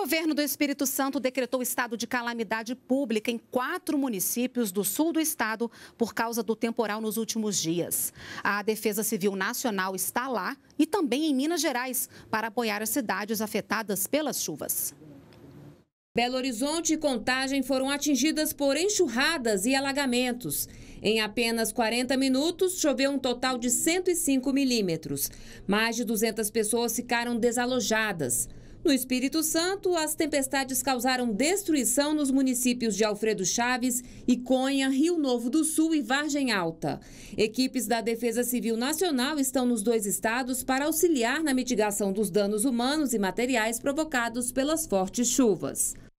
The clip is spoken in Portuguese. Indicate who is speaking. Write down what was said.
Speaker 1: governo do Espírito Santo decretou estado de calamidade pública em quatro municípios do sul do estado por causa do temporal nos últimos dias. A Defesa Civil Nacional está lá e também em Minas Gerais para apoiar as cidades afetadas pelas chuvas. Belo Horizonte e Contagem foram atingidas por
Speaker 2: enxurradas e alagamentos. Em apenas 40 minutos, choveu um total de 105 milímetros. Mais de 200 pessoas ficaram desalojadas. No Espírito Santo, as tempestades causaram destruição nos municípios de Alfredo Chaves, Iconha, Rio Novo do Sul e Vargem Alta. Equipes da Defesa Civil Nacional estão nos dois estados para auxiliar na mitigação dos danos humanos e materiais provocados pelas fortes chuvas.